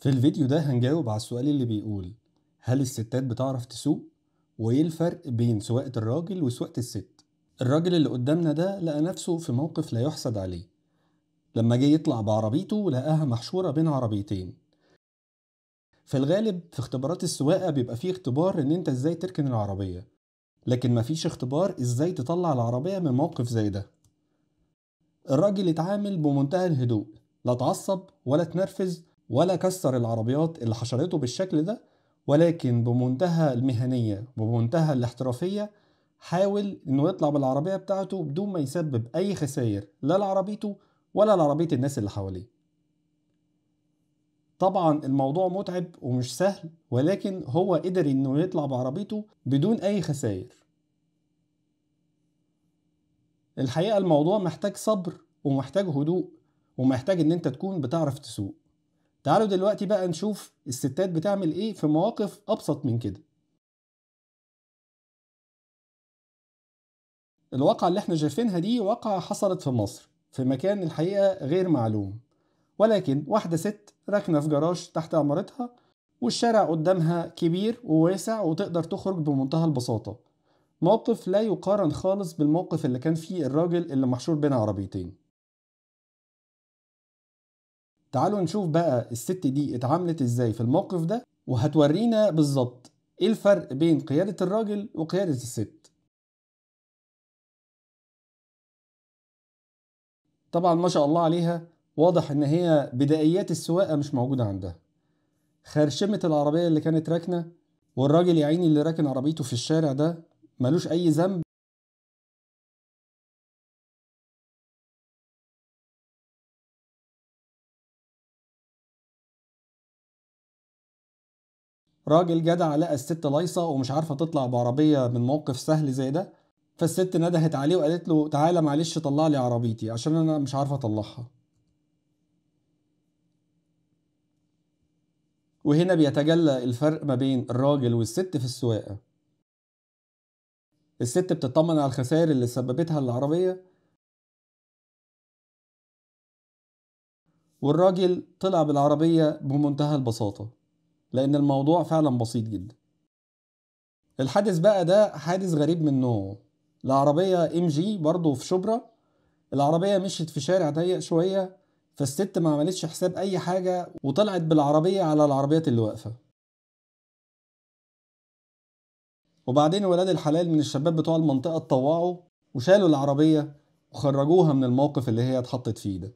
في الفيديو ده هنجاوب على السؤال اللي بيقول هل الستات بتعرف تسوق؟ وإيه الفرق بين سواقة الراجل وسواقة الست؟ الراجل اللي قدامنا ده لقى نفسه في موقف لا يحسد عليه لما جه يطلع بعربيته لقاها محشورة بين عربيتين في الغالب في اختبارات السواقة بيبقى فيه اختبار إن أنت إزاي تركن العربية لكن مفيش اختبار إزاي تطلع العربية من موقف زي ده الراجل اتعامل بمنتهى الهدوء لا اتعصب ولا اتنرفز ولا كسر العربيات اللي حشرته بالشكل ده ولكن بمنتهى المهنية وبمنتهى الاحترافية حاول انه يطلع بالعربية بتاعته بدون ما يسبب اي خسائر لا لعربيته ولا لعربية الناس اللي حواليه طبعا الموضوع متعب ومش سهل ولكن هو قدر انه يطلع بعربيته بدون اي خسائر الحقيقة الموضوع محتاج صبر ومحتاج هدوء ومحتاج ان انت تكون بتعرف تسوق تعالوا دلوقتي بقى نشوف الستات بتعمل ايه في مواقف ابسط من كده الواقعة اللي احنا شايفينها دي واقعة حصلت في مصر في مكان الحقيقة غير معلوم ولكن واحدة ست راكنة في جراج تحت عمارتها والشارع قدامها كبير وواسع وتقدر تخرج بمنتهى البساطة موقف لا يقارن خالص بالموقف اللي كان فيه الراجل اللي محشور بين عربيتين تعالوا نشوف بقى الست دي اتعاملت ازاي في الموقف ده وهتورينا بالظبط ايه الفرق بين قيادة الراجل وقيادة الست طبعا ما شاء الله عليها واضح ان هي بدائيات السواقة مش موجودة عندها خرشمة العربية اللي كانت راكنة والراجل يا عيني اللي راكن عربيته في الشارع ده ملوش اي ذنب راجل جدع لقى الست لايصة ومش عارفة تطلع بعربية من موقف سهل زي ده فالست ندهت عليه وقالت له تعالى معلش طلع لي عربيتي عشان أنا مش عارفة أطلعها وهنا بيتجلى الفرق ما بين الراجل والست في السواقة الست بتطمن على الخسائر اللي سببتها العربية والراجل طلع بالعربية بمنتهى البساطة لأن الموضوع فعلا بسيط جدا الحادث بقى ده حادث غريب من نوعه العربية ام جي برضه في شبرا العربية مشيت في شارع ضيق شوية فالست ما عملتش حساب أي حاجة وطلعت بالعربية على العربيات اللي واقفة وبعدين ولاد الحلال من الشباب بتوع المنطقة اتطوعوا وشالوا العربية وخرجوها من الموقف اللي هي اتحطت فيه ده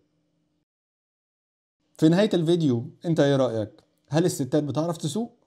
في نهاية الفيديو انت ايه رأيك؟ هل الستات بتعرف تسوق